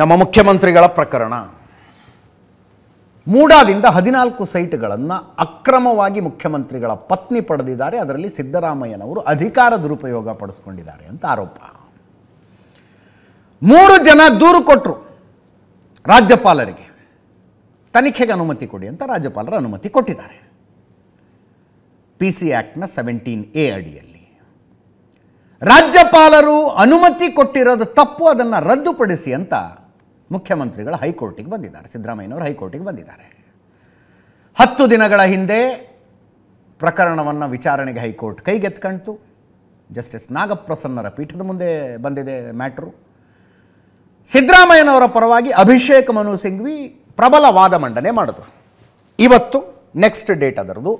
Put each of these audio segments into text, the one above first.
ನಮ್ಮ ಮುಖ್ಯಮಂತ್ರಿಗಳ ಪ್ರಕರಣ ಮೂಡಾದಿಂದ ಹದಿನಾಲ್ಕು ಸೈಟ್ಗಳನ್ನು ಅಕ್ರಮವಾಗಿ ಮುಖ್ಯಮಂತ್ರಿಗಳ ಪತ್ನಿ ಪಡೆದಿದ್ದಾರೆ ಅದರಲ್ಲಿ ಸಿದ್ದರಾಮಯ್ಯನವರು ಅಧಿಕಾರ ದುರುಪಯೋಗ ಪಡಿಸ್ಕೊಂಡಿದ್ದಾರೆ ಅಂತ ಆರೋಪ ಮೂರು ಜನ ದೂರು ಕೊಟ್ಟರು ರಾಜ್ಯಪಾಲರಿಗೆ ತನಿಖೆಗೆ ಅನುಮತಿ ಕೊಡಿ ಅಂತ ರಾಜ್ಯಪಾಲರ ಅನುಮತಿ ಕೊಟ್ಟಿದ್ದಾರೆ ಪಿ ಸಿ ಆ್ಯಕ್ಟ್ನ ಸೆವೆಂಟೀನ್ ಎ ಅಡಿಯಲ್ಲಿ ರಾಜ್ಯಪಾಲರು ಅನುಮತಿ ಕೊಟ್ಟಿರೋದು ತಪ್ಪು ಅದನ್ನು ರದ್ದುಪಡಿಸಿ ಅಂತ ಮುಖ್ಯಮಂತ್ರಿಗಳು ಹೈಕೋರ್ಟಿಗೆ ಬಂದಿದ್ದಾರೆ ಸಿದ್ದರಾಮಯ್ಯನವರು ಹೈಕೋರ್ಟಿಗೆ ಬಂದಿದ್ದಾರೆ ಹತ್ತು ದಿನಗಳ ಹಿಂದೆ ಪ್ರಕರಣವನ್ನು ವಿಚಾರಣೆಗೆ ಹೈಕೋರ್ಟ್ ಕೈಗೆತ್ಕಂತು ಜಸ್ಟಿಸ್ ನಾಗಪ್ರಸನ್ನರ ಪೀಠದ ಮುಂದೆ ಬಂದಿದೆ ಮ್ಯಾಟ್ರು ಸಿದ್ದರಾಮಯ್ಯನವರ ಪರವಾಗಿ ಅಭಿಷೇಕ್ ಮನು ಸಿಂಘ್ವಿ ಪ್ರಬಲ ವಾದ ಮಂಡನೆ ಮಾಡಿದ್ರು ಇವತ್ತು ನೆಕ್ಸ್ಟ್ ಡೇಟ್ ಅದರದು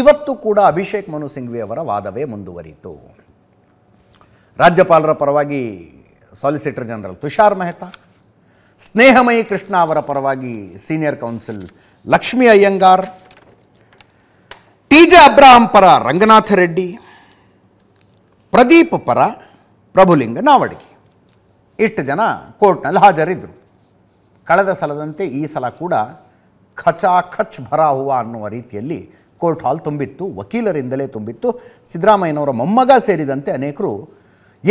ಇವತ್ತು ಕೂಡ ಅಭಿಷೇಕ್ ಮನು ಸಿಂಘ್ವಿ ಅವರ ವಾದವೇ ಮುಂದುವರಿಯಿತು ರಾಜ್ಯಪಾಲರ ಪರವಾಗಿ ಸಾಲಿಸಿಟರ್ ಜನರಲ್ ತುಷಾರ್ ಮೆಹ್ತಾ ಸ್ನೇಹಮಯಿ ಕೃಷ್ಣ ಅವರ ಪರವಾಗಿ senior counsel Lakshmi Iyengar T J Abraham ಪರ ರಂಗನಾಥ ರೆಡ್ಡಿ ಪ್ರದೀಪ್ ಪರ ಪ್ರಭುಲಿಂಗ ನಾವಡಗಿ ಇಷ್ಟು ಜನ ಕೋರ್ಟ್ನಲ್ಲಿ ಹಾಜರಿದ್ದರು ಕಳೆದ ಸಲದಂತೆ ಈ ಸಲ ಕೂಡ ಖಚಾ ಖಚ್ ಭರಾ ಹುವ ಅನ್ನುವ ರೀತಿಯಲ್ಲಿ ಕೋರ್ಟ್ ಹಾಲ್ ತುಂಬಿತ್ತು ವಕೀಲರಿಂದಲೇ ತುಂಬಿತ್ತು ಸಿದ್ದರಾಮಯ್ಯನವರ ಮೊಮ್ಮಗ ಸೇರಿದಂತೆ ಅನೇಕರು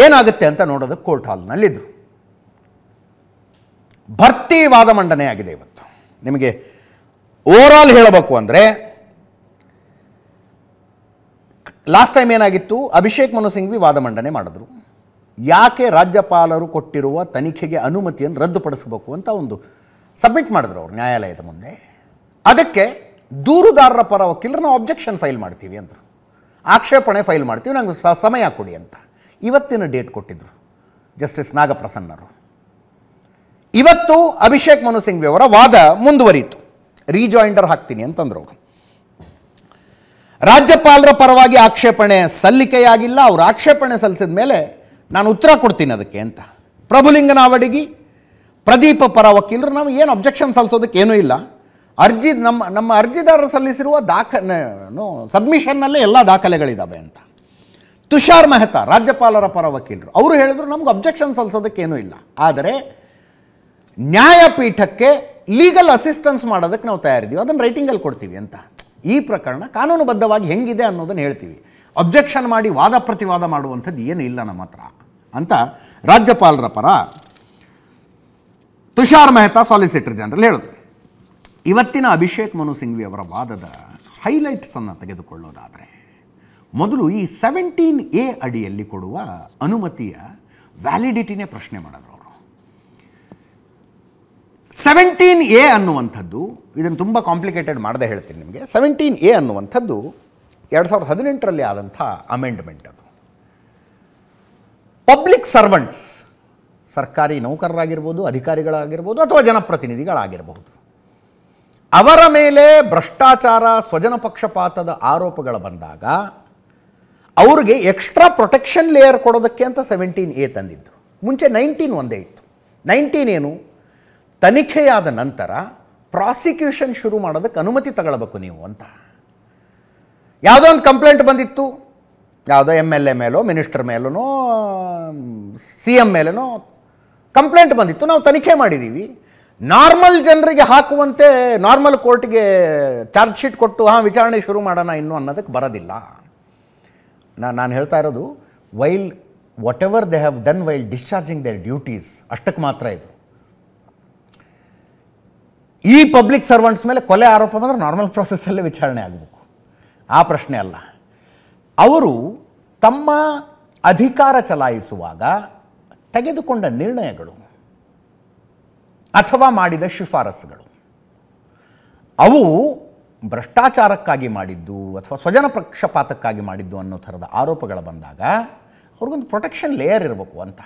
ಏನಾಗುತ್ತೆ ಅಂತ ನೋಡೋದಕ್ಕೆ ಕೋರ್ಟ್ ಹಾಲ್ನಲ್ಲಿದ್ದರು ಭರ್ತಿ ವಾದ ಮಂಡನೆ ಆಗಿದೆ ಇವತ್ತು ನಿಮಗೆ ಆಲ್ ಹೇಳಬೇಕು ಅಂದರೆ ಲಾಸ್ಟ್ ಟೈಮ್ ಏನಾಗಿತ್ತು ಅಭಿಷೇಕ್ ಮನು ಸಿಂಘ್ವಿ ವಾದ ಮಂಡನೆ ಮಾಡಿದ್ರು ಯಾಕೆ ರಾಜ್ಯಪಾಲರು ಕೊಟ್ಟಿರುವ ತನಿಖೆಗೆ ಅನುಮತಿಯನ್ನು ರದ್ದುಪಡಿಸಬೇಕು ಅಂತ ಒಂದು ಸಬ್ಮಿಟ್ ಮಾಡಿದ್ರು ಅವರು ನ್ಯಾಯಾಲಯದ ಮುಂದೆ ಅದಕ್ಕೆ ದೂರುದಾರರ ಪರ ವಕೀಲರು ನಾವು ಅಬ್ಜೆಕ್ಷನ್ ಫೈಲ್ ಮಾಡ್ತೀವಿ ಅಂದರು ಆಕ್ಷೇಪಣೆ ಫೈಲ್ ಮಾಡ್ತೀವಿ ನಂಗೆ ಸಮಯ ಕೊಡಿ ಅಂತ ಇವತ್ತಿನ ಡೇಟ್ ಕೊಟ್ಟಿದ್ದರು ಜಸ್ಟಿಸ್ ನಾಗಪ್ರಸನ್ನರು ಇವತ್ತು ಅಭಿಷೇಕ್ ಮನು ಸಿಂಘ್ವಿ ಅವರ ವಾದ ಮುಂದುವರಿಯಿತು ರೀಜಾಯಿಂಡರ್ ಹಾಕ್ತೀನಿ ಅಂತಂದ್ರು ಅವರು ರಾಜ್ಯಪಾಲರ ಪರವಾಗಿ ಆಕ್ಷೇಪಣೆ ಸಲ್ಲಿಕೆಯಾಗಿಲ್ಲ ಅವರು ಆಕ್ಷೇಪಣೆ ಸಲ್ಲಿಸಿದ ಮೇಲೆ ನಾನು ಉತ್ತರ ಕೊಡ್ತೀನಿ ಅದಕ್ಕೆ ಅಂತ ಅವಡಿಗಿ ಪ್ರದೀಪ ಪರ ವಕೀಲರು ನಾವು ಏನು ಅಬ್ಜೆಕ್ಷನ್ ಸಲ್ಲಿಸೋದಕ್ಕೆ ಏನೂ ಇಲ್ಲ ಅರ್ಜಿ ನಮ್ಮ ನಮ್ಮ ಅರ್ಜಿದಾರರು ಸಲ್ಲಿಸಿರುವ ದಾಖಲೆ ಸಬ್ಮಿಷನ್ನಲ್ಲೇ ಎಲ್ಲ ದಾಖಲೆಗಳಿದ್ದಾವೆ ಅಂತ ತುಷಾರ್ ಮೆಹ್ತಾ ರಾಜ್ಯಪಾಲರ ಪರ ವಕೀಲರು ಅವರು ಹೇಳಿದ್ರು ನಮ್ಗೆ ಅಬ್ಜೆಕ್ಷನ್ ಸಲ್ಲಿಸೋದಕ್ಕೇನೂ ಇಲ್ಲ ಆದರೆ ನ್ಯಾಯಪೀಠಕ್ಕೆ ಲೀಗಲ್ ಅಸಿಸ್ಟೆನ್ಸ್ ಮಾಡೋದಕ್ಕೆ ನಾವು ತಯಾರಿದ್ದೀವಿ ಅದನ್ನು ರೈಟಿಂಗಲ್ಲಿ ಕೊಡ್ತೀವಿ ಅಂತ ಈ ಪ್ರಕರಣ ಕಾನೂನುಬದ್ಧವಾಗಿ ಹೆಂಗಿದೆ ಅನ್ನೋದನ್ನು ಹೇಳ್ತೀವಿ ಅಬ್ಜೆಕ್ಷನ್ ಮಾಡಿ ವಾದ ಪ್ರತಿವಾದ ಮಾಡುವಂಥದ್ದು ಏನೂ ಇಲ್ಲ ನಮ್ಮ ಹತ್ರ ಅಂತ ರಾಜ್ಯಪಾಲರ ಪರ ತುಷಾರ್ ಮೆಹ್ತಾ ಸಾಲಿಸಿಟರ್ ಜನರಲ್ ಹೇಳಿದ್ರು ಇವತ್ತಿನ ಅಭಿಷೇಕ್ ಮನು ಸಿಂಘ್ವಿ ಅವರ ವಾದದ ಹೈಲೈಟ್ಸನ್ನು ತೆಗೆದುಕೊಳ್ಳೋದಾದರೆ ಮೊದಲು ಈ ಸೆವೆಂಟೀನ್ ಎ ಅಡಿಯಲ್ಲಿ ಕೊಡುವ ಅನುಮತಿಯ ವ್ಯಾಲಿಡಿಟಿನೇ ಪ್ರಶ್ನೆ ಮಾಡಿದ್ರು ಸೆವೆಂಟೀನ್ ಎ ಅನ್ನುವಂಥದ್ದು ಇದನ್ನು ತುಂಬ ಕಾಂಪ್ಲಿಕೇಟೆಡ್ ಮಾಡದೆ ಹೇಳ್ತೀನಿ ನಿಮಗೆ ಸೆವೆಂಟೀನ್ ಎ ಅನ್ನುವಂಥದ್ದು ಎರಡು ಸಾವಿರದ ಹದಿನೆಂಟರಲ್ಲಿ ಆದಂಥ ಅಮೆಂಡ್ಮೆಂಟ್ ಅದು ಪಬ್ಲಿಕ್ ಸರ್ವೆಂಟ್ಸ್ ಸರ್ಕಾರಿ ನೌಕರರಾಗಿರ್ಬೋದು ಅಧಿಕಾರಿಗಳಾಗಿರ್ಬೋದು ಅಥವಾ ಜನಪ್ರತಿನಿಧಿಗಳಾಗಿರಬಹುದು ಅವರ ಮೇಲೆ ಭ್ರಷ್ಟಾಚಾರ ಸ್ವಜನ ಪಕ್ಷಪಾತದ ಆರೋಪಗಳು ಬಂದಾಗ ಅವ್ರಿಗೆ ಎಕ್ಸ್ಟ್ರಾ ಪ್ರೊಟೆಕ್ಷನ್ ಲೇಯರ್ ಕೊಡೋದಕ್ಕೆ ಅಂತ ಸೆವೆಂಟೀನ್ ಎ ತಂದಿದ್ದು ಮುಂಚೆ ನೈನ್ಟೀನ್ ಒಂದೇ ಇತ್ತು ನೈನ್ಟೀನ್ ಏನು ತನಿಖೆಯಾದ ನಂತರ ಪ್ರಾಸಿಕ್ಯೂಷನ್ ಶುರು ಮಾಡೋದಕ್ಕೆ ಅನುಮತಿ ತಗೊಳ್ಬೇಕು ನೀವು ಅಂತ ಯಾವುದೋ ಒಂದು ಕಂಪ್ಲೇಂಟ್ ಬಂದಿತ್ತು ಯಾವುದೋ ಎಮ್ ಎಲ್ ಎ ಮೇಲೋ ಮಿನಿಸ್ಟರ್ ಮೇಲೋ ಸಿ ಎಮ್ ಮೇಲೇನೋ ಕಂಪ್ಲೇಂಟ್ ಬಂದಿತ್ತು ನಾವು ತನಿಖೆ ಮಾಡಿದ್ದೀವಿ ನಾರ್ಮಲ್ ಜನರಿಗೆ ಹಾಕುವಂತೆ ನಾರ್ಮಲ್ ಕೋರ್ಟ್ಗೆ ಚಾರ್ಜ್ ಶೀಟ್ ಕೊಟ್ಟು ಹಾಂ ವಿಚಾರಣೆ ಶುರು ಮಾಡೋಣ ಇನ್ನು ಅನ್ನೋದಕ್ಕೆ ಬರೋದಿಲ್ಲ ನಾನು ಹೇಳ್ತಾ ಇರೋದು while whatever they have done while discharging their duties ಅಷ್ಟಕ್ಕೆ ಮಾತ್ರ ಇದು ಈ ಪಬ್ಲಿಕ್ ಸರ್ವೆಂಟ್ಸ್ ಮೇಲೆ ಕೊಲೆ ಆರೋಪ ಬಂದರೆ ನಾರ್ಮಲ್ ಪ್ರಾಸೆಸ್ಸಲ್ಲೇ ವಿಚಾರಣೆ ಆಗಬೇಕು ಆ ಪ್ರಶ್ನೆ ಅಲ್ಲ ಅವರು ತಮ್ಮ ಅಧಿಕಾರ ಚಲಾಯಿಸುವಾಗ ತೆಗೆದುಕೊಂಡ ನಿರ್ಣಯಗಳು ಅಥವಾ ಮಾಡಿದ ಶಿಫಾರಸುಗಳು ಅವು ಭ್ರಷ್ಟಾಚಾರಕ್ಕಾಗಿ ಮಾಡಿದ್ದು ಅಥವಾ ಸ್ವಜನ ಪಕ್ಷಪಾತಕ್ಕಾಗಿ ಮಾಡಿದ್ದು ಅನ್ನೋ ಥರದ ಆರೋಪಗಳು ಬಂದಾಗ ಅವ್ರಿಗೊಂದು ಪ್ರೊಟೆಕ್ಷನ್ ಲೇಯರ್ ಇರಬೇಕು ಅಂತ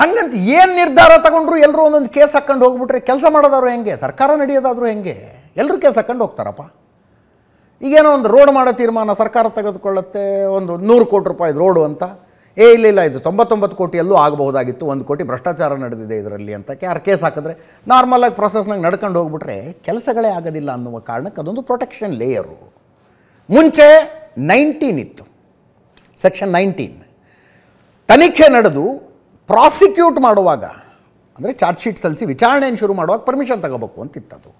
ಹಂಗಂತ ಏನು ನಿರ್ಧಾರ ತಗೊಂಡ್ರು ಎಲ್ಲರೂ ಒಂದೊಂದು ಕೇಸ್ ಹಾಕ್ಕೊಂಡು ಹೋಗ್ಬಿಟ್ರೆ ಕೆಲಸ ಮಾಡೋದಾದ್ರು ಹೆಂಗೆ ಸರ್ಕಾರ ನಡೆಯೋದಾದರೂ ಹೆಂಗೆ ಎಲ್ಲರೂ ಕೇಸ್ ಹಾಕ್ಕೊಂಡು ಹೋಗ್ತಾರಪ್ಪ ಈಗೇನೋ ಒಂದು ರೋಡ್ ಮಾಡೋ ತೀರ್ಮಾನ ಸರ್ಕಾರ ತೆಗೆದುಕೊಳ್ಳುತ್ತೆ ಒಂದು ನೂರು ಕೋಟಿ ರೂಪಾಯಿ ರೋಡು ಅಂತ ಏ ಇಲ್ಲ ಇಲ್ಲ ಇದು ತೊಂಬತ್ತೊಂಬತ್ತು ಕೋಟಿಯಲ್ಲೂ ಆಗಬಹುದಾಗಿತ್ತು ಒಂದು ಕೋಟಿ ಭ್ರಷ್ಟಾಚಾರ ನಡೆದಿದೆ ಇದರಲ್ಲಿ ಅಂತ ಯಾರು ಕೇಸ್ ಹಾಕಿದ್ರೆ ನಾರ್ಮಲಾಗಿ ಪ್ರೊಸೆಸ್ನಾಗ ನಡ್ಕೊಂಡು ಹೋಗ್ಬಿಟ್ರೆ ಕೆಲಸಗಳೇ ಆಗೋದಿಲ್ಲ ಅನ್ನುವ ಕಾರಣಕ್ಕೆ ಅದೊಂದು ಪ್ರೊಟೆಕ್ಷನ್ ಲೇಯರು ಮುಂಚೆ ನೈನ್ಟೀನ್ ಇತ್ತು ಸೆಕ್ಷನ್ ನೈನ್ಟೀನ್ ತನಿಖೆ ನಡೆದು ಪ್ರಾಸಿಕ್ಯೂಟ್ ಮಾಡುವಾಗ ಅಂದರೆ ಚಾರ್ಜ್ ಶೀಟ್ ಸಲ್ಲಿಸಿ ವಿಚಾರಣೆಯನ್ನು ಶುರು ಮಾಡುವಾಗ ಪರ್ಮಿಷನ್ ತಗೋಬೇಕು ಅಂತಿತ್ತದು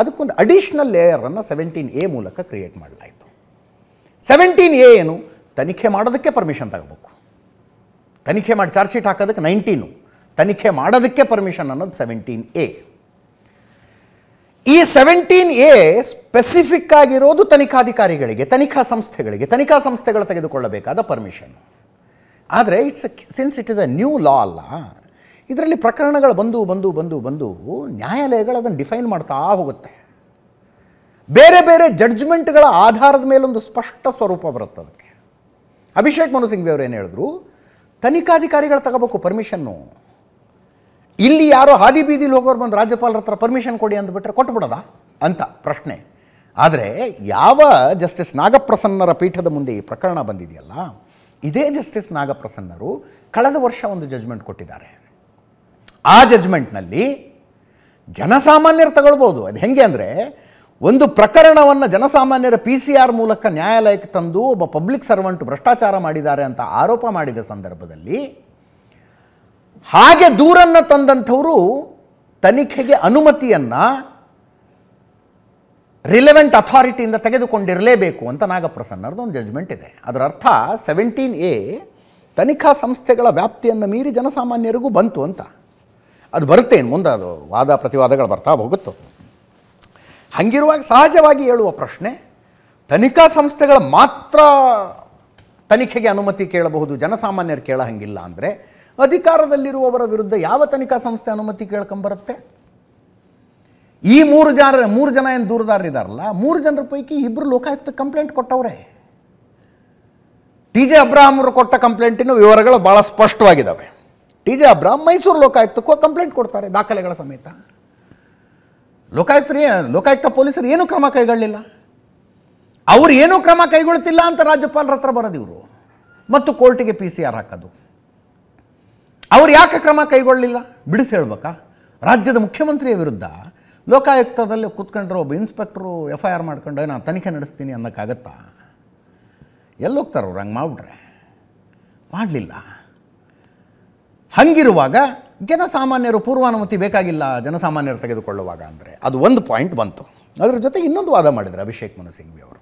ಅದಕ್ಕೊಂದು ಅಡಿಷ್ನಲ್ ಲೇಯರನ್ನು ಸೆವೆಂಟೀನ್ ಎ ಮೂಲಕ ಕ್ರಿಯೇಟ್ ಮಾಡಲಾಯಿತು ಸೆವೆಂಟೀನ್ ಎ ಏನು ತನಿಖೆ ಮಾಡೋದಕ್ಕೆ ಪರ್ಮಿಷನ್ ತಗೋಬೇಕು ತನಿಖೆ ಮಾಡಿ ಚಾರ್ಜ್ ಶೀಟ್ ಹಾಕೋದಕ್ಕೆ ನೈನ್ಟೀನು ತನಿಖೆ ಮಾಡೋದಕ್ಕೆ ಪರ್ಮಿಷನ್ ಅನ್ನೋದು ಸೆವೆಂಟೀನ್ ಎ ಈ ಸೆವೆಂಟೀನ್ ಎ ಸ್ಪೆಸಿಫಿಕ್ ಆಗಿರೋದು ತನಿಖಾಧಿಕಾರಿಗಳಿಗೆ ತನಿಖಾ ಸಂಸ್ಥೆಗಳಿಗೆ ತನಿಖಾ ಸಂಸ್ಥೆಗಳು ತೆಗೆದುಕೊಳ್ಳಬೇಕಾದ ಪರ್ಮಿಷನ್ ಆದರೆ it's since it is a new law ಅಲ್ಲ ಇದರಲ್ಲಿ ಪ್ರಕರಣಗಳು ಬಂದು ಬಂದು ಬಂದು ಬಂದು ನ್ಯಾಯಾಲಯಗಳು ಅದನ್ನು ಡಿಫೈನ್ ಮಾಡ್ತಾ ಹೋಗುತ್ತೆ ಬೇರೆ ಬೇರೆ ಜಡ್ಜ್ಮೆಂಟ್ಗಳ ಆಧಾರದ ಮೇಲೊಂದು ಸ್ಪಷ್ಟ ಸ್ವರೂಪ ಬರುತ್ತೆ ಅದಕ್ಕೆ ಅಭಿಷೇಕ್ ಮನು ಸಿಂಗ್ವಿ ಅವರು ಏನು ಹೇಳಿದ್ರು ತನಿಖಾಧಿಕಾರಿಗಳು ತಗೋಬೇಕು ಪರ್ಮಿಷನ್ನು ಇಲ್ಲಿ ಯಾರೋ ಹಾದಿ ಬೀದಿಲಿ ಹೋಗೋರು ಬಂದು ರಾಜ್ಯಪಾಲರ ಹತ್ರ ಪರ್ಮಿಷನ್ ಕೊಡಿ ಅಂದ್ಬಿಟ್ರೆ ಕೊಟ್ಟು ಅಂತ ಪ್ರಶ್ನೆ ಆದರೆ ಯಾವ ಜಸ್ಟಿಸ್ ನಾಗಪ್ರಸನ್ನರ ಪೀಠದ ಮುಂದೆ ಈ ಪ್ರಕರಣ ಬಂದಿದೆಯಲ್ಲ ಇದೇ ಜಸ್ಟಿಸ್ ನಾಗಪ್ರಸನ್ನರು ಕಳೆದ ವರ್ಷ ಒಂದು ಜಜ್ಮೆಂಟ್ ಕೊಟ್ಟಿದ್ದಾರೆ ಆ ಜಜ್ಮೆಂಟ್ನಲ್ಲಿ ಜನಸಾಮಾನ್ಯರು ತಗೊಳ್ಬೋದು ಅದು ಹೆಂಗೆ ಅಂದರೆ ಒಂದು ಪ್ರಕರಣವನ್ನು ಜನಸಾಮಾನ್ಯರ ಪಿ ಸಿ ಆರ್ ಮೂಲಕ ನ್ಯಾಯಾಲಯಕ್ಕೆ ತಂದು ಒಬ್ಬ ಪಬ್ಲಿಕ್ ಸರ್ವೆಂಟ್ ಭ್ರಷ್ಟಾಚಾರ ಮಾಡಿದ್ದಾರೆ ಅಂತ ಆರೋಪ ಮಾಡಿದ ಸಂದರ್ಭದಲ್ಲಿ ಹಾಗೆ ದೂರನ್ನು ತಂದಂಥವರು ತನಿಖೆಗೆ ಅನುಮತಿಯನ್ನು ರಿಲೆವೆಂಟ್ ಅಥಾರಿಟಿಯಿಂದ ತೆಗೆದುಕೊಂಡಿರಲೇಬೇಕು ಅಂತ ನಾಗಪ್ರಸನ್ನರದ್ದು ಒಂದು ಜಜ್ಮೆಂಟ್ ಇದೆ ಅದರ ಅರ್ಥ ಸೆವೆಂಟೀನ್ ಎ ತನಿಖಾ ಸಂಸ್ಥೆಗಳ ವ್ಯಾಪ್ತಿಯನ್ನು ಮೀರಿ ಜನಸಾಮಾನ್ಯರಿಗೂ ಬಂತು ಅಂತ ಅದು ಬರುತ್ತೆ ಮುಂದೆ ಅದು ವಾದ ಪ್ರತಿವಾದಗಳು ಬರ್ತಾ ಹೋಗುತ್ತೋ ಹಂಗಿರುವಾಗ ಸಹಜವಾಗಿ ಹೇಳುವ ಪ್ರಶ್ನೆ ತನಿಖಾ ಸಂಸ್ಥೆಗಳ ಮಾತ್ರ ತನಿಖೆಗೆ ಅನುಮತಿ ಕೇಳಬಹುದು ಜನಸಾಮಾನ್ಯರು ಕೇಳ ಹಂಗಿಲ್ಲ ಅಂದರೆ ಅಧಿಕಾರದಲ್ಲಿರುವವರ ವಿರುದ್ಧ ಯಾವ ತನಿಖಾ ಸಂಸ್ಥೆ ಅನುಮತಿ ಕೇಳ್ಕೊಂಬರುತ್ತೆ ಈ ಮೂರು ಜನ ಮೂರು ಜನ ಏನು ದೂರದಾರರಿದ್ದಾರಲ್ಲ ಮೂರು ಜನರ ಪೈಕಿ ಇಬ್ಬರು ಲೋಕಾಯುಕ್ತ ಕಂಪ್ಲೇಂಟ್ ಕೊಟ್ಟವ್ರೆ ಟಿ ಜೆ ಅವರು ಕೊಟ್ಟ ಕಂಪ್ಲೇಂಟಿನ ವಿವರಗಳು ಭಾಳ ಸ್ಪಷ್ಟವಾಗಿದ್ದಾವೆ ಟಿ ಜೆ ಅಬ್ರಾಹ್ಮ್ ಮೈಸೂರು ಲೋಕಾಯುಕ್ತಕ್ಕೂ ಕಂಪ್ಲೇಂಟ್ ಕೊಡ್ತಾರೆ ದಾಖಲೆಗಳ ಸಮೇತ ಲೋಕಾಯುಕ್ತರು ಲೋಕಾಯುಕ್ತ ಪೊಲೀಸರು ಏನೂ ಕ್ರಮ ಕೈಗೊಳ್ಳಲಿಲ್ಲ ಅವ್ರು ಏನೂ ಕ್ರಮ ಕೈಗೊಳ್ಳುತ್ತಿಲ್ಲ ಅಂತ ರಾಜ್ಯಪಾಲರ ಹತ್ರ ಇವರು ಮತ್ತು ಕೋರ್ಟಿಗೆ ಪಿ ಸಿ ಆರ್ ಹಾಕೋದು ಅವ್ರು ಯಾಕೆ ಕ್ರಮ ಕೈಗೊಳ್ಳಲಿಲ್ಲ ಬಿಡಿಸಿ ಹೇಳ್ಬೇಕಾ ರಾಜ್ಯದ ಮುಖ್ಯಮಂತ್ರಿಯ ವಿರುದ್ಧ ಲೋಕಾಯುಕ್ತದಲ್ಲಿ ಕೂತ್ಕೊಂಡ್ರೆ ಒಬ್ಬ ಇನ್ಸ್ಪೆಕ್ಟ್ರು ಎಫ್ ಐ ಆರ್ ಮಾಡ್ಕೊಂಡು ನಾನು ತನಿಖೆ ನಡೆಸ್ತೀನಿ ಅನ್ನೋಕ್ಕಾಗತ್ತಾ ಎಲ್ಲೋಗ್ತಾರೆ ಅವ್ರು ಹಂಗೆ ಮಾಡಿಬಿಟ್ರೆ ಮಾಡಲಿಲ್ಲ ಹಂಗಿರುವಾಗ ಜನಸಾಮಾನ್ಯರು ಪೂರ್ವಾನುಮತಿ ಬೇಕಾಗಿಲ್ಲ ಜನಸಾಮಾನ್ಯರು ತೆಗೆದುಕೊಳ್ಳುವಾಗ ಅಂದರೆ ಅದು ಒಂದು ಪಾಯಿಂಟ್ ಬಂತು ಅದರ ಜೊತೆ ಇನ್ನೊಂದು ವಾದ ಮಾಡಿದರೆ ಅಭಿಷೇಕ್ ಮನು ಸಿಂಘ್ವಿ ಅವರು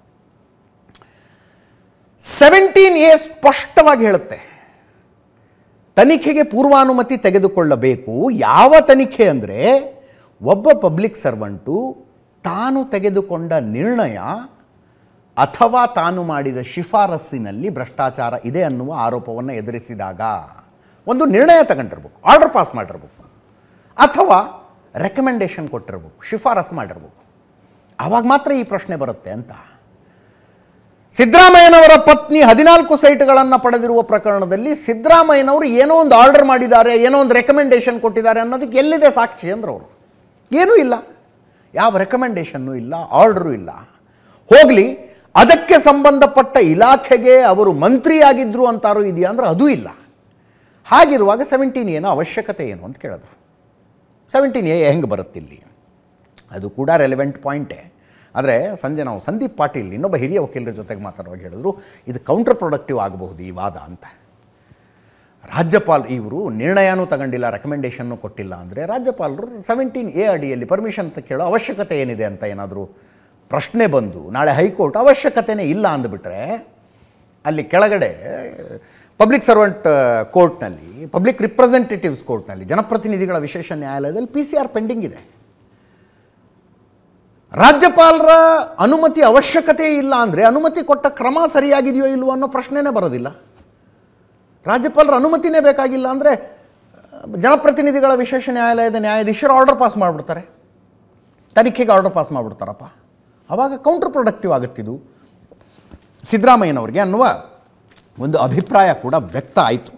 ಸೆವೆಂಟೀನ್ ಎ ಸ್ಪಷ್ಟವಾಗಿ ಹೇಳುತ್ತೆ ತನಿಖೆಗೆ ಪೂರ್ವಾನುಮತಿ ತೆಗೆದುಕೊಳ್ಳಬೇಕು ಯಾವ ತನಿಖೆ ಅಂದರೆ ಒಬ್ಬ ಪಬ್ಲಿಕ್ ಸರ್ವೆಂಟು ತಾನು ತೆಗೆದುಕೊಂಡ ನಿರ್ಣಯ ಅಥವಾ ತಾನು ಮಾಡಿದ ಶಿಫಾರಸ್ಸಿನಲ್ಲಿ ಭ್ರಷ್ಟಾಚಾರ ಇದೆ ಅನ್ನುವ ಆರೋಪವನ್ನು ಎದುರಿಸಿದಾಗ ಒಂದು ನಿರ್ಣಯ ತಗೊಂಡಿರ್ಬೇಕು ಆರ್ಡರ್ ಪಾಸ್ ಮಾಡಿರ್ಬೇಕು ಅಥವಾ ರೆಕಮೆಂಡೇಷನ್ ಕೊಟ್ಟಿರ್ಬೇಕು ಶಿಫಾರಸ್ ಮಾಡಿರ್ಬೇಕು ಆವಾಗ ಮಾತ್ರ ಈ ಪ್ರಶ್ನೆ ಬರುತ್ತೆ ಅಂತ ಸಿದ್ದರಾಮಯ್ಯನವರ ಪತ್ನಿ ಹದಿನಾಲ್ಕು ಸೈಟ್ಗಳನ್ನು ಪಡೆದಿರುವ ಪ್ರಕರಣದಲ್ಲಿ ಸಿದ್ದರಾಮಯ್ಯನವರು ಏನೋ ಒಂದು ಆರ್ಡರ್ ಮಾಡಿದ್ದಾರೆ ಏನೋ ಒಂದು ರೆಕಮೆಂಡೇಶನ್ ಕೊಟ್ಟಿದ್ದಾರೆ ಅನ್ನೋದಕ್ಕೆ ಎಲ್ಲಿದೆ ಸಾಕ್ಷಿ ಅವರು ಏನೂ ಇಲ್ಲ ಯಾವ ರೆಕಮೆಂಡೇಷನ್ನು ಇಲ್ಲ ಆರ್ಡರು ಇಲ್ಲ ಹೋಗಲಿ ಅದಕ್ಕೆ ಸಂಬಂಧಪಟ್ಟ ಇಲಾಖೆಗೆ ಅವರು ಮಂತ್ರಿಯಾಗಿದ್ದರು ಅಂತಾರು ಇದೆಯಾ ಅಂದರೆ ಅದೂ ಇಲ್ಲ ಹಾಗಿರುವಾಗ ಸೆವೆಂಟೀನ್ ಏನೋ ಅವಶ್ಯಕತೆ ಏನು ಅಂತ ಕೇಳಿದ್ರು ಸೆವೆಂಟೀನ್ ಎ ಹೆಂಗೆ ಇಲ್ಲಿ ಅದು ಕೂಡ ರೆಲೆವೆಂಟ್ ಪಾಯಿಂಟೇ ಆದರೆ ಸಂಜೆ ನಾವು ಸಂದೀಪ್ ಪಾಟೀಲ್ ಇನ್ನೊಬ್ಬ ಹಿರಿಯ ವಕೀಲರ ಜೊತೆಗೆ ಮಾತಾಡುವಾಗ ಹೇಳಿದ್ರು ಇದು ಕೌಂಟರ್ ಪ್ರೊಡಕ್ಟಿವ್ ಆಗಬಹುದು ಈ ವಾದ ಅಂತ ರಾಜ್ಯಪಾಲ್ ಇವರು ನಿರ್ಣಯನೂ ತಗೊಂಡಿಲ್ಲ ರೆಕಮೆಂಡೇಷನ್ನು ಕೊಟ್ಟಿಲ್ಲ ಅಂದರೆ ರಾಜ್ಯಪಾಲರು ಸೆವೆಂಟೀನ್ ಎ ಅಡಿಯಲ್ಲಿ ಪರ್ಮಿಷನ್ ಅಂತ ಕೇಳೋ ಅವಶ್ಯಕತೆ ಏನಿದೆ ಅಂತ ಏನಾದರೂ ಪ್ರಶ್ನೆ ಬಂದು ನಾಳೆ ಹೈಕೋರ್ಟ್ ಅವಶ್ಯಕತೆಯೇ ಇಲ್ಲ ಅಂದ್ಬಿಟ್ರೆ ಅಲ್ಲಿ ಕೆಳಗಡೆ ಪಬ್ಲಿಕ್ ಸರ್ವೆಂಟ್ ಕೋರ್ಟ್ನಲ್ಲಿ ಪಬ್ಲಿಕ್ ರಿಪ್ರೆಸೆಂಟೇಟಿವ್ಸ್ ಕೋರ್ಟ್ನಲ್ಲಿ ಜನಪ್ರತಿನಿಧಿಗಳ ವಿಶೇಷ ನ್ಯಾಯಾಲಯದಲ್ಲಿ ಪಿ ಸಿ ಆರ್ ಪೆಂಡಿಂಗ್ ಇದೆ ರಾಜ್ಯಪಾಲರ ಅನುಮತಿ ಅವಶ್ಯಕತೆ ಇಲ್ಲ ಅಂದರೆ ಅನುಮತಿ ಕೊಟ್ಟ ಕ್ರಮ ಸರಿಯಾಗಿದೆಯೋ ಇಲ್ಲವೋ ಅನ್ನೋ ಪ್ರಶ್ನೆನೇ ಬರೋದಿಲ್ಲ ರಾಜ್ಯಪಾಲರ ಅನುಮತಿನೇ ಬೇಕಾಗಿಲ್ಲ ಅಂದರೆ ಜನಪ್ರತಿನಿಧಿಗಳ ವಿಶೇಷ ನ್ಯಾಯಾಲಯದ ನ್ಯಾಯಾಧೀಶರು ಆರ್ಡರ್ ಪಾಸ್ ಮಾಡಿಬಿಡ್ತಾರೆ ತನಿಖೆಗೆ ಆರ್ಡರ್ ಪಾಸ್ ಮಾಡಿಬಿಡ್ತಾರಪ್ಪ ಆವಾಗ ಕೌಂಟರ್ ಪ್ರೊಡಕ್ಟಿವ್ ಆಗುತ್ತಿದ್ದು ಸಿದ್ದರಾಮಯ್ಯನವ್ರಿಗೆ ಅನ್ನುವ ಒಂದು ಅಭಿಪ್ರಾಯ ಕೂಡ ವ್ಯಕ್ತ ಆಯಿತು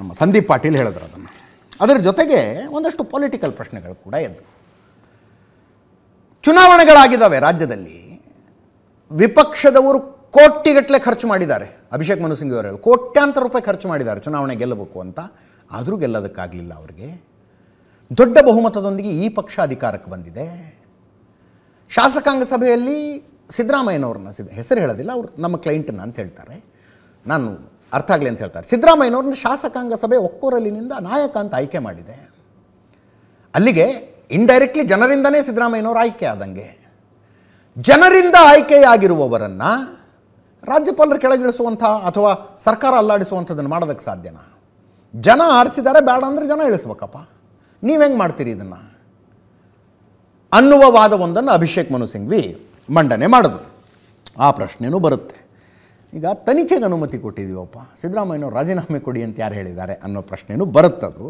ನಮ್ಮ ಸಂದೀಪ್ ಪಾಟೀಲ್ ಹೇಳಿದ್ರು ಅದನ್ನು ಅದರ ಜೊತೆಗೆ ಒಂದಷ್ಟು ಪೊಲಿಟಿಕಲ್ ಪ್ರಶ್ನೆಗಳು ಕೂಡ ಎದ್ದು ಚುನಾವಣೆಗಳಾಗಿದ್ದಾವೆ ರಾಜ್ಯದಲ್ಲಿ ವಿಪಕ್ಷದವರು ಕೋಟಿಗಟ್ಟಲೆ ಖರ್ಚು ಮಾಡಿದ್ದಾರೆ ಅಭಿಷೇಕ್ ಮನು ಸಿಂಗ್ ಹೇಳಿ ಕೋಟ್ಯಾಂತರ ರೂಪಾಯಿ ಖರ್ಚು ಮಾಡಿದ್ದಾರೆ ಚುನಾವಣೆ ಗೆಲ್ಲಬೇಕು ಅಂತ ಆದರೂ ಗೆಲ್ಲೋದಕ್ಕಾಗಲಿಲ್ಲ ಅವರಿಗೆ ದೊಡ್ಡ ಬಹುಮತದೊಂದಿಗೆ ಈ ಪಕ್ಷ ಅಧಿಕಾರಕ್ಕೆ ಬಂದಿದೆ ಶಾಸಕಾಂಗ ಸಭೆಯಲ್ಲಿ ಸಿದ್ದರಾಮಯ್ಯನವ್ರನ್ನ ಸಿದ್ಧ ಹೆಸರು ಹೇಳೋದಿಲ್ಲ ಅವರು ನಮ್ಮ ಕ್ಲೈಂಟನ್ನ ಅಂತ ಹೇಳ್ತಾರೆ ನಾನು ಅರ್ಥ ಆಗಲಿ ಅಂತ ಹೇಳ್ತಾರೆ ಸಿದ್ದರಾಮಯ್ಯನವ್ರನ್ನ ಶಾಸಕಾಂಗ ಸಭೆ ಒಕ್ಕೂರಲಿನಿಂದ ನಾಯಕ ಅಂತ ಆಯ್ಕೆ ಮಾಡಿದೆ ಅಲ್ಲಿಗೆ ಇಂಡೈರೆಕ್ಟ್ಲಿ ಜನರಿಂದನೇ ಸಿದ್ದರಾಮಯ್ಯನವ್ರು ಆಯ್ಕೆ ಆದಂಗೆ ಜನರಿಂದ ಆಯ್ಕೆಯಾಗಿರುವವರನ್ನು ರಾಜ್ಯಪಾಲರು ಕೆಳಗಿಳಿಸುವಂಥ ಅಥವಾ ಸರ್ಕಾರ ಅಲ್ಲಾಡಿಸುವಂಥದ್ದನ್ನು ಮಾಡೋದಕ್ಕೆ ಸಾಧ್ಯನಾ ಜನ ಆರಿಸಿದ್ದಾರೆ ಬೇಡ ಅಂದರೆ ಜನ ಇಳಿಸ್ಬೇಕಪ್ಪ ನೀವು ಹೆಂಗೆ ಮಾಡ್ತೀರಿ ಇದನ್ನು ಅನ್ನುವ ವಾದವೊಂದನ್ನು ಅಭಿಷೇಕ್ ಮನು ಸಿಂಘ್ವಿ ಮಂಡನೆ ಮಾಡಿದ್ರು ಆ ಪ್ರಶ್ನೆಯೂ ಬರುತ್ತೆ ಈಗ ತನಿಖೆಗೆ ಅನುಮತಿ ಕೊಟ್ಟಿದ್ದೀವಪ್ಪ ಸಿದ್ದರಾಮಯ್ಯನವರು ರಾಜೀನಾಮೆ ಕೊಡಿ ಅಂತ ಯಾರು ಹೇಳಿದ್ದಾರೆ ಅನ್ನೋ ಪ್ರಶ್ನೆಯೂ ಬರುತ್ತದು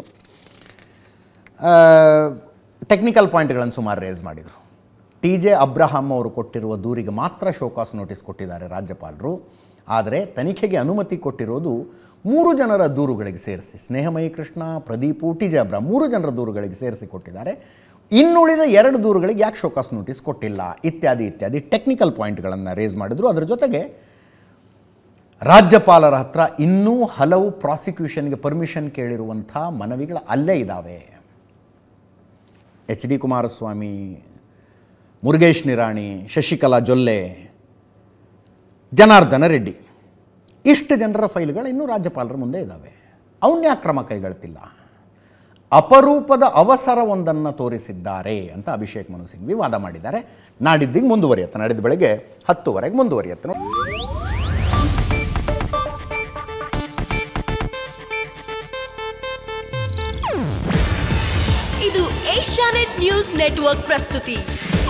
ಟೆಕ್ನಿಕಲ್ ಪಾಯಿಂಟ್ಗಳನ್ನು ಸುಮಾರು ರೇಸ್ ಮಾಡಿದರು ಟಿ ಜೆ ಅಬ್ರಹಾಂ ಅವರು ಕೊಟ್ಟಿರುವ ದೂರಿಗೆ ಮಾತ್ರ ಶೋಕಾಸ್ ನೋಟಿಸ್ ಕೊಟ್ಟಿದ್ದಾರೆ ರಾಜ್ಯಪಾಲರು ಆದರೆ ತನಿಖೆಗೆ ಅನುಮತಿ ಕೊಟ್ಟಿರೋದು ಮೂರು ಜನರ ದೂರುಗಳಿಗೆ ಸೇರಿಸಿ ಸ್ನೇಹಮಯಿ ಕೃಷ್ಣ ಪ್ರದೀಪು ಟಿ ಜೆ ಅಬ್ರಹಾಂ ಮೂರು ಜನರ ದೂರುಗಳಿಗೆ ಸೇರಿಸಿ ಕೊಟ್ಟಿದ್ದಾರೆ ಇನ್ನುಳಿದ ಎರಡು ದೂರುಗಳಿಗೆ ಯಾಕೆ ಶೋಕಾಸ್ ನೋಟಿಸ್ ಕೊಟ್ಟಿಲ್ಲ ಇತ್ಯಾದಿ ಇತ್ಯಾದಿ ಟೆಕ್ನಿಕಲ್ ಪಾಯಿಂಟ್ಗಳನ್ನು ರೇಸ್ ಮಾಡಿದ್ರು ಅದರ ಜೊತೆಗೆ ರಾಜ್ಯಪಾಲರ ಹತ್ರ ಇನ್ನೂ ಹಲವು ಪ್ರಾಸಿಕ್ಯೂಷನ್ಗೆ ಪರ್ಮಿಷನ್ ಕೇಳಿರುವಂಥ ಮನವಿಗಳು ಅಲ್ಲೇ ಇದ್ದಾವೆ ಎಚ್ ಡಿ ಕುಮಾರಸ್ವಾಮಿ ಮುರುಗೇಶ್ ನಿರಾಣಿ ಶಶಿಕಲಾ ಜೊಲ್ಲೆ ಜನಾರ್ದನ ರೆಡ್ಡಿ ಇಷ್ಟು ಜನರ ಫೈಲ್ಗಳು ಇನ್ನೂ ರಾಜ್ಯಪಾಲರ ಮುಂದೆ ಇದ್ದಾವೆ ಅವನ್ನೇ ಕ್ರಮ ಕೈಗೊಳ್ತಿಲ್ಲ ಅಪರೂಪದ ಅವಸರವೊಂದನ್ನು ತೋರಿಸಿದ್ದಾರೆ ಅಂತ ಅಭಿಷೇಕ್ ಮನು ಸಿಂಘ್ವಿ ವಾದ ಮಾಡಿದ್ದಾರೆ ನಾಡಿದ್ದಿಗೆ ಮುಂದುವರಿಯುತ್ತೆ ನಾಡಿದ್ದು ಬೆಳಗ್ಗೆ ಹತ್ತುವರೆಗೆ ಮುಂದುವರಿಯುತ್ತೆ ಇದು ಏಷ್ಯಾನೆಟ್ ನ್ಯೂಸ್ ನೆಟ್ವರ್ಕ್ ಪ್ರಸ್ತುತಿ